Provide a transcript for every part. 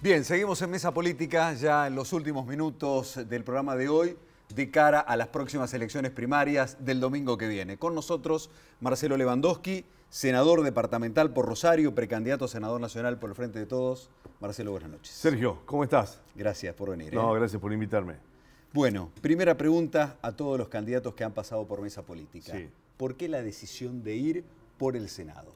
Bien, seguimos en Mesa Política ya en los últimos minutos del programa de hoy de cara a las próximas elecciones primarias del domingo que viene. Con nosotros Marcelo Lewandowski, senador departamental por Rosario, precandidato a senador nacional por el Frente de Todos. Marcelo, buenas noches. Sergio, ¿cómo estás? Gracias por venir. No, ¿eh? gracias por invitarme. Bueno, primera pregunta a todos los candidatos que han pasado por Mesa Política. ¿Por qué la decisión de ir por el Senado?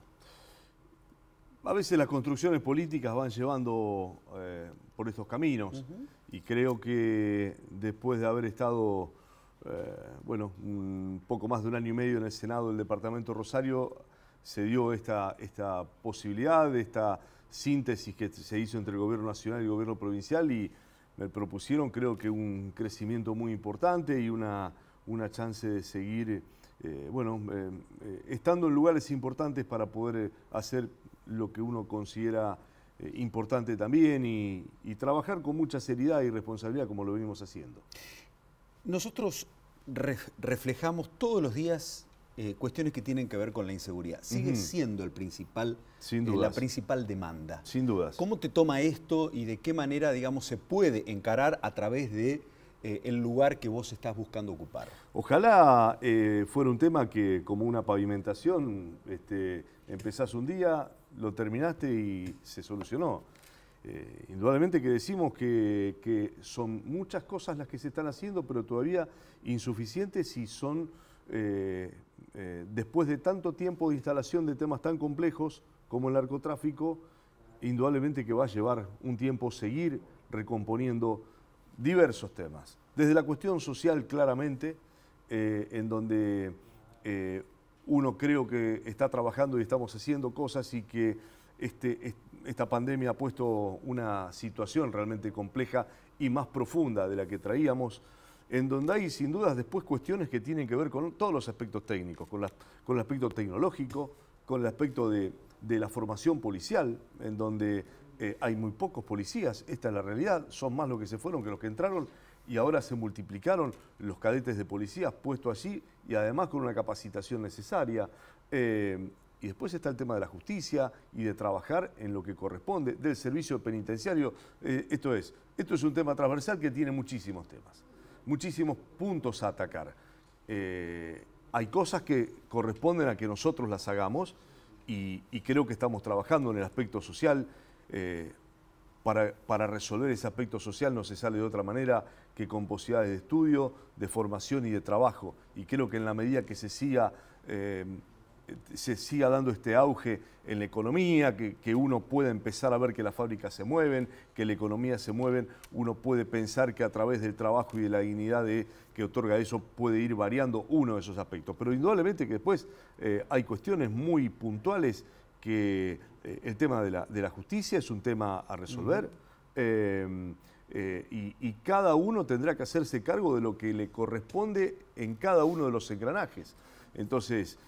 A veces las construcciones políticas van llevando eh, por estos caminos y creo que después de haber estado, eh, bueno, un poco más de un año y medio en el Senado del Departamento Rosario, se dio esta, esta posibilidad, esta síntesis que se hizo entre el gobierno nacional y el gobierno provincial y me propusieron creo que un crecimiento muy importante y una, una chance de seguir, eh, bueno, estando en lugares importantes para poder hacer lo que uno considera eh, importante también y, trabajar con mucha seriedad y responsabilidad como lo venimos haciendo. Nosotros reflejamos todos los días eh, cuestiones que tienen que ver con la inseguridad. Sigue siendo el principal, eh, la principal demanda. Sin dudas. ¿Cómo te toma esto y de qué manera, digamos, se puede encarar a través de el lugar que vos estás buscando ocupar? Ojalá fuera un tema que, como una pavimentación, este, empezás un día, lo terminaste y se solucionó. Eh, indudablemente que decimos que, son muchas cosas las que se están haciendo, pero todavía insuficientes y son, eh, eh, después de tanto tiempo de instalación de temas tan complejos como el narcotráfico, indudablemente que va a llevar un tiempo seguir recomponiendo diversos temas. Desde la cuestión social, claramente, en donde uno creo que está trabajando y estamos haciendo cosas y que este, esta pandemia ha puesto una situación realmente compleja y más profunda de la que traíamos, en donde hay sin dudas después cuestiones que tienen que ver con todos los aspectos técnicos, con, con el aspecto tecnológico, con el aspecto de, la formación policial, en donde eh, hay muy pocos policías, esta es la realidad, son más los que se fueron que los que entraron y ahora se multiplicaron los cadetes de policías puestos allí y además con una capacitación necesaria. Eh, y después está el tema de la justicia y de trabajar en lo que corresponde del servicio penitenciario. Eh, esto es, esto es un tema transversal que tiene muchísimos temas, muchísimos puntos a atacar. Eh, hay cosas que corresponden a que nosotros las hagamos y, creo que estamos trabajando en el aspecto social para, resolver ese aspecto social no se sale de otra manera que con posibilidades de estudio, de formación y de trabajo. Y creo que en la medida que se siga, eh, se siga dando este auge en la economía, que, uno pueda empezar a ver que las fábricas se mueven, que la economía se mueve, uno puede pensar que a través del trabajo y de la dignidad que otorga eso puede ir variando uno de esos aspectos. Pero indudablemente que después eh, hay cuestiones muy puntuales que eh, el tema de la, de la, justicia es un tema a resolver. Eh, eh, y, cada uno tendrá que hacerse cargo de lo que le corresponde en cada uno de los engranajes. Entonces,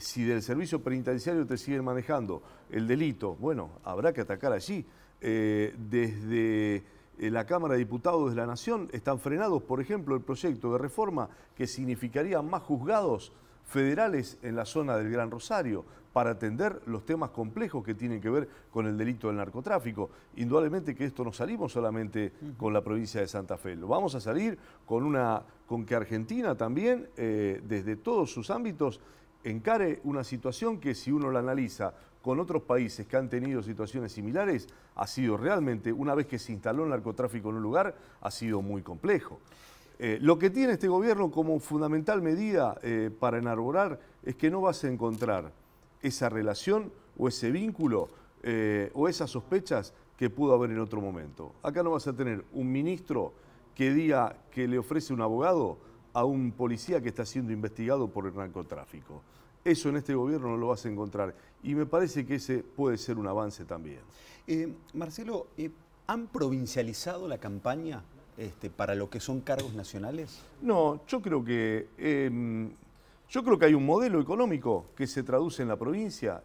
si del servicio penitenciario te siguen manejando el delito, bueno, habrá que atacar allí. desde la Cámara de Diputados de la Nación están frenados, por ejemplo, el proyecto de reforma que significaría más juzgados federales en la zona del Gran Rosario para atender los temas complejos que tienen que ver con el delito del narcotráfico. Indudablemente que esto no salimos solamente con la provincia de Santa Fe, lo vamos a salir con, una, con que Argentina también, eh, desde todos sus ámbitos, encare una situación que si uno la analiza con otros países que han tenido situaciones similares, ha sido realmente, una vez que se instaló el narcotráfico en un lugar, ha sido muy complejo. Eh, lo que tiene este gobierno como fundamental medida eh, para enarborar es que no vas a encontrar esa relación o ese vínculo eh, o esas sospechas que pudo haber en otro momento. Acá no vas a tener un ministro que diga que le ofrece un abogado a un policía que está siendo investigado por el narcotráfico. Eso en este gobierno no lo vas a encontrar y me parece que ese puede ser un avance también. Marcelo, ¿han provincializado la campaña este, para lo que son cargos nacionales? No, yo creo que em, yo creo que hay un modelo económico que se traduce en la provincia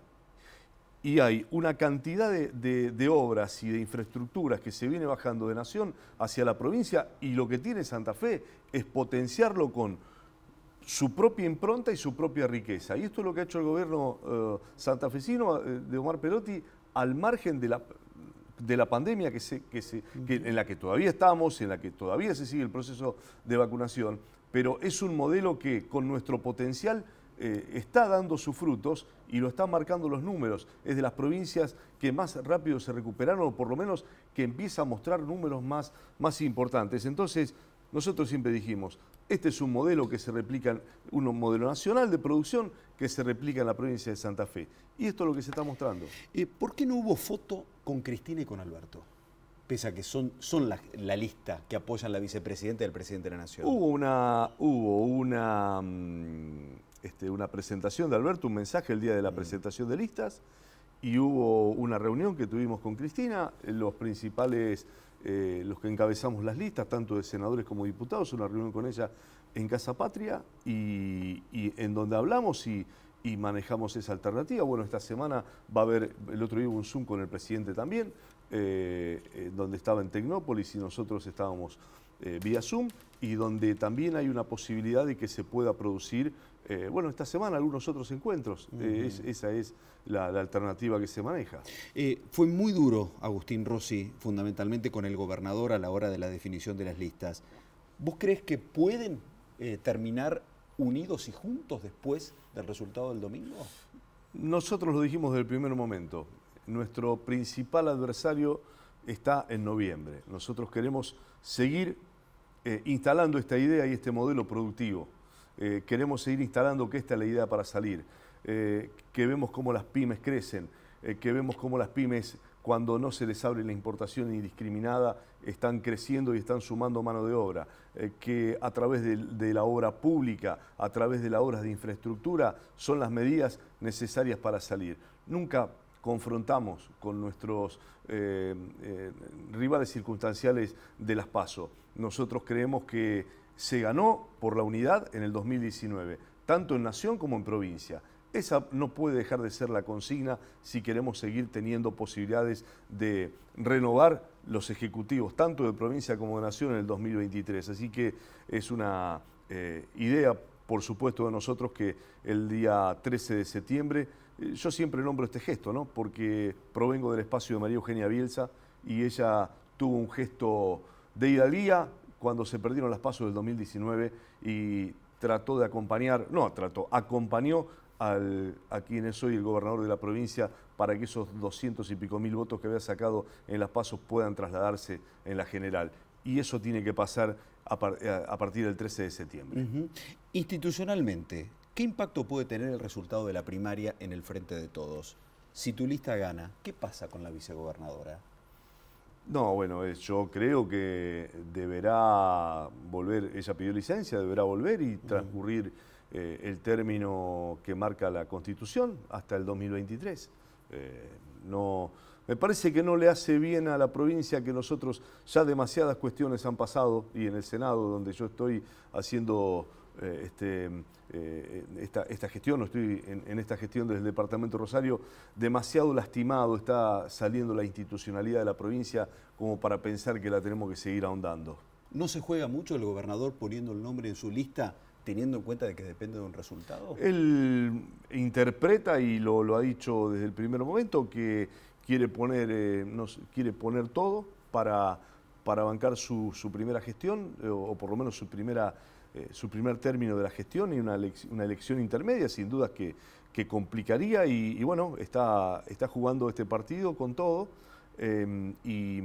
y hay una cantidad de, obras y de infraestructuras que se viene bajando de Nación hacia la provincia y lo que tiene Santa Fe es potenciarlo con su propia impronta y su propia riqueza. Y esto es lo que ha hecho el gobierno eh, santafesino eh, de Omar Perotti al margen de la, de la pandemia que se, que se, en la que todavía estamos, en la que todavía se sigue el proceso de vacunación, pero es un modelo que con nuestro potencial eh, está dando sus frutos y lo están marcando los números. Es de las provincias que más rápido se recuperaron o por lo menos que empieza a mostrar números más, más importantes. Entonces, nosotros siempre dijimos, este es un modelo que se replica, un modelo nacional de producción que se replica en la provincia de Santa Fe. Y esto es lo que se está mostrando. Eh, ¿Por qué no hubo foto con Cristina y con Alberto? Pese a que son, son la, lista que apoyan la vicepresidenta y el presidente de la Nación. Hubo una, hubo una, mm, este, una presentación de Alberto, un mensaje el día de la mm. presentación de listas, y hubo una reunión que tuvimos con Cristina, los principales, eh, los que encabezamos las listas, tanto de senadores como diputados, una reunión con ella en Casa Patria, y, y en donde hablamos y y manejamos esa alternativa. Bueno, esta semana va a haber, el otro día un Zoom con el presidente también, eh, eh, donde estaba en Tecnópolis y nosotros estábamos eh, vía Zoom y donde también hay una posibilidad de que se pueda producir, bueno, esta semana algunos otros encuentros. esa es la, la, alternativa que se maneja. fue muy duro, Agustín Rossi, fundamentalmente con el gobernador a la hora de la definición de las listas. ¿Vos crees que pueden terminar unidos y juntos después del resultado del domingo? Nosotros lo dijimos desde el primer momento. Nuestro principal adversario está en noviembre. Nosotros queremos seguir eh, instalando esta idea y este modelo productivo. Eh, queremos seguir instalando que esta es la idea para salir, eh, que vemos cómo las pymes crecen, que vemos cómo las pymes cuando no se les abre la importación indiscriminada, están creciendo y están sumando mano de obra, eh, que a través de, la obra pública, a través de las obras de infraestructura, son las medidas necesarias para salir. Nunca confrontamos con nuestros eh, eh, rivales circunstanciales de las PASO. Nosotros creemos que se ganó por la unidad en el 2019, tanto en nación como en provincia esa no puede dejar de ser la consigna si queremos seguir teniendo posibilidades de renovar los ejecutivos, tanto de provincia como de nación, en el 2023. Así que es una eh, idea, por supuesto, de nosotros que el día 13 de septiembre, eh, yo siempre nombro este gesto, ¿no? porque provengo del espacio de María Eugenia Bielsa y ella tuvo un gesto de hidalguía cuando se perdieron las pasos del 2019 y trató de acompañar, no trató, acompañó a quien es hoy el gobernador de la provincia para que esos 200 y pico mil votos que había sacado en las pasos puedan trasladarse en la general. Y eso tiene que pasar a, partir del 13 de septiembre. Institucionalmente, ¿qué impacto puede tener el resultado de la primaria en el frente de todos? Si tu lista gana, ¿qué pasa con la vicegobernadora? No, bueno, eh, yo creo que deberá volver, ella pidió licencia, deberá volver y transcurrir... Eh, el término que marca la Constitución hasta el 2023. Eh, no, me parece que no le hace bien a la provincia que nosotros ya demasiadas cuestiones han pasado y en el Senado, donde yo estoy haciendo eh, este, esta, gestión, no estoy en, esta gestión desde el Departamento Rosario, demasiado lastimado está saliendo la institucionalidad de la provincia como para pensar que la tenemos que seguir ahondando. ¿No se juega mucho el gobernador poniendo el nombre en su lista teniendo en cuenta de que depende de un resultado? Él interpreta, y lo, ha dicho desde el primer momento, que quiere poner, eh, quiere poner todo para, para bancar su, primera gestión, eh, o, por lo menos su, primera, eh, su primer término de la gestión y una, elección, intermedia, sin duda que, complicaría, y, bueno, está, está jugando este partido con todo. y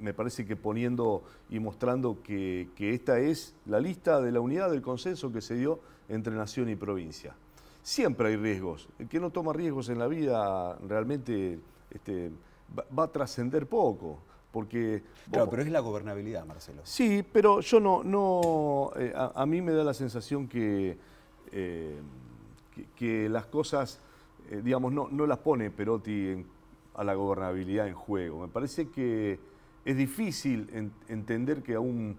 me parece que poniendo y mostrando que, esta es la lista de la unidad del consenso que se dio entre nación y provincia. Siempre hay riesgos. El que no toma riesgos en la vida realmente este, va, a trascender poco. Porque, claro, pero es la gobernabilidad, Marcelo. Sí, pero yo no, no eh, a, mí me da la sensación que, eh, que, las cosas, eh, digamos, no, las pone Perotti a la gobernabilidad en juego. Me parece que es difícil entender que aún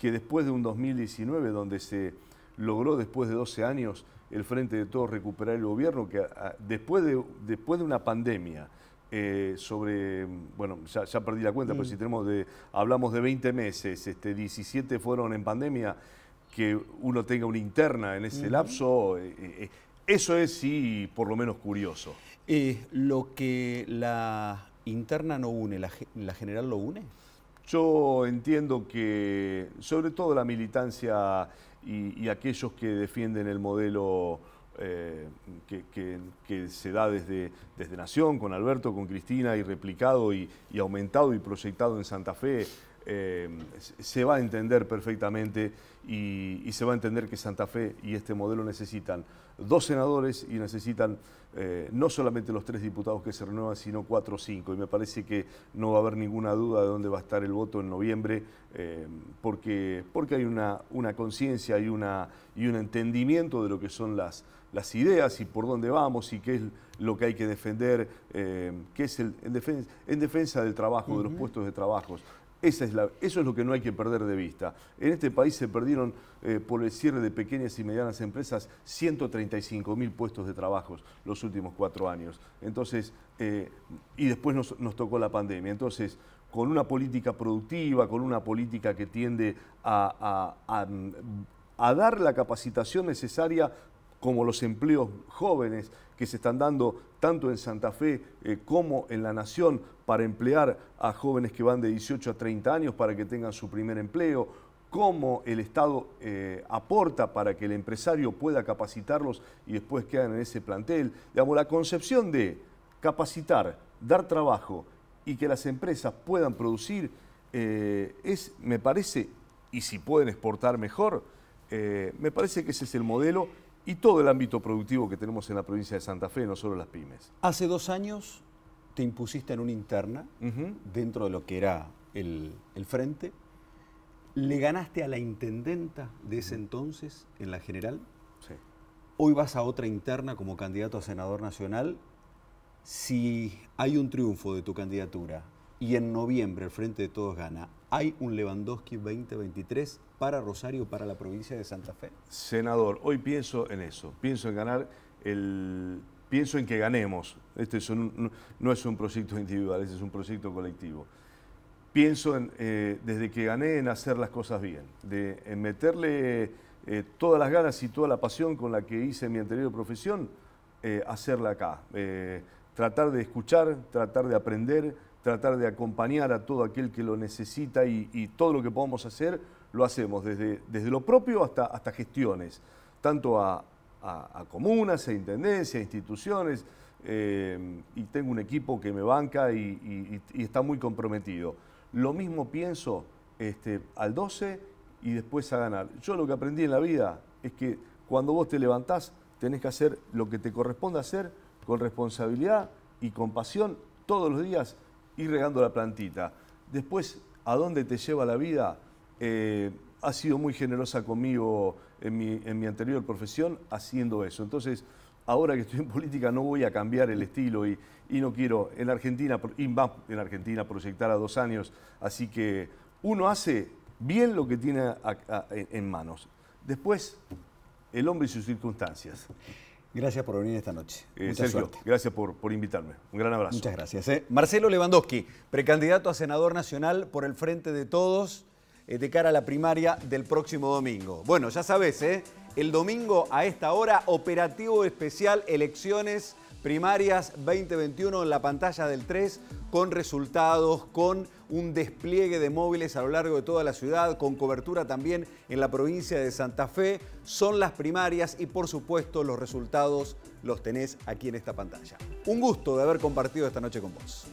que después de un 2019 donde se logró después de 12 años el Frente de Todos recuperar el gobierno, que después, de, después de una pandemia, eh, sobre, bueno, ya, perdí la cuenta, pero si tenemos de, hablamos de 20 meses, este, 17 fueron en pandemia, que uno tenga una interna en ese lapso, eh, eh, eso es sí por lo menos curioso. lo que la interna no une, la, general lo une? Yo entiendo que, sobre todo la militancia y, aquellos que defienden el modelo eh, que, se da desde, desde Nación, con Alberto, con Cristina, y replicado y, y, aumentado y proyectado en Santa Fe eh, se va a entender perfectamente y, se va a entender que Santa Fe y este modelo necesitan dos senadores y necesitan eh, no solamente los tres diputados que se renuevan, sino cuatro o cinco. Y me parece que no va a haber ninguna duda de dónde va a estar el voto en noviembre, eh, porque, porque hay una, conciencia y, y un entendimiento de lo que son las, ideas y por dónde vamos y qué es lo que hay que defender, es el, en, defensa, del trabajo, de los puestos de trabajo es eso es lo que no hay que perder de vista. En este país se perdieron eh, por el cierre de pequeñas y medianas empresas 135 mil puestos de trabajo los últimos cuatro años. Entonces, eh, y después nos, tocó la pandemia. Entonces, con una política productiva, con una política que tiende a dar la capacitación necesaria como los empleos jóvenes que se están dando tanto en Santa Fe eh, como en la Nación para emplear a jóvenes que van de 18 a 30 años para que tengan su primer empleo, cómo el Estado eh, aporta para que el empresario pueda capacitarlos y después quedan en ese plantel. Digamos, la concepción de capacitar, dar trabajo y que las empresas puedan producir eh, es, me parece, y si pueden exportar mejor, me parece que ese es el modelo y todo el ámbito productivo que tenemos en la provincia de Santa Fe, no solo las pymes. Hace dos años te impusiste en una interna dentro de lo que era el, el, frente. Le ganaste a la intendenta de ese entonces en la general. Sí. Hoy vas a otra interna como candidato a senador nacional. Si hay un triunfo de tu candidatura, y en noviembre el Frente de Todos gana. ¿Hay un Lewandowski 2023 para Rosario, para la provincia de Santa Fe? Senador, hoy pienso en eso, pienso en ganar el... Pienso en que ganemos. Este es un, no es un proyecto individual, este es un proyecto colectivo. Pienso en, eh, desde que gané en hacer las cosas bien, de, en meterle eh, todas las ganas y toda la pasión con la que hice mi anterior profesión, eh, hacerla acá. tratar de escuchar, tratar de aprender, tratar de acompañar a todo aquel que lo necesita y, todo lo que podamos hacer, lo hacemos desde, desde lo propio hasta, hasta gestiones, tanto a, comunas, a intendencias, instituciones, eh, y tengo un equipo que me banca y, está muy comprometido. Lo mismo pienso este, al 12 y después a ganar. Yo lo que aprendí en la vida es que cuando vos te levantás, tenés que hacer lo que te corresponde hacer con responsabilidad y con pasión todos los días ir regando la plantita. Después, ¿a dónde te lleva la vida? Eh, ha sido muy generosa conmigo en mi, anterior profesión haciendo eso. Entonces, ahora que estoy en política no voy a cambiar el estilo y, no quiero en Argentina, y más en Argentina, proyectar a dos años. Así que uno hace bien lo que tiene en manos. Después, el hombre y sus circunstancias. Gracias por venir esta noche. Eh, Sergio, gracias por, por, invitarme. Un gran abrazo. Muchas gracias. ¿eh? Marcelo Lewandowski, precandidato a senador nacional por el Frente de Todos eh, de cara a la primaria del próximo domingo. Bueno, ya sabes, el domingo a esta hora, operativo especial, elecciones Primarias 2021 en la pantalla del 3 con resultados, con un despliegue de móviles a lo largo de toda la ciudad, con cobertura también en la provincia de Santa Fe. Son las primarias y por supuesto los resultados los tenés aquí en esta pantalla. Un gusto de haber compartido esta noche con vos.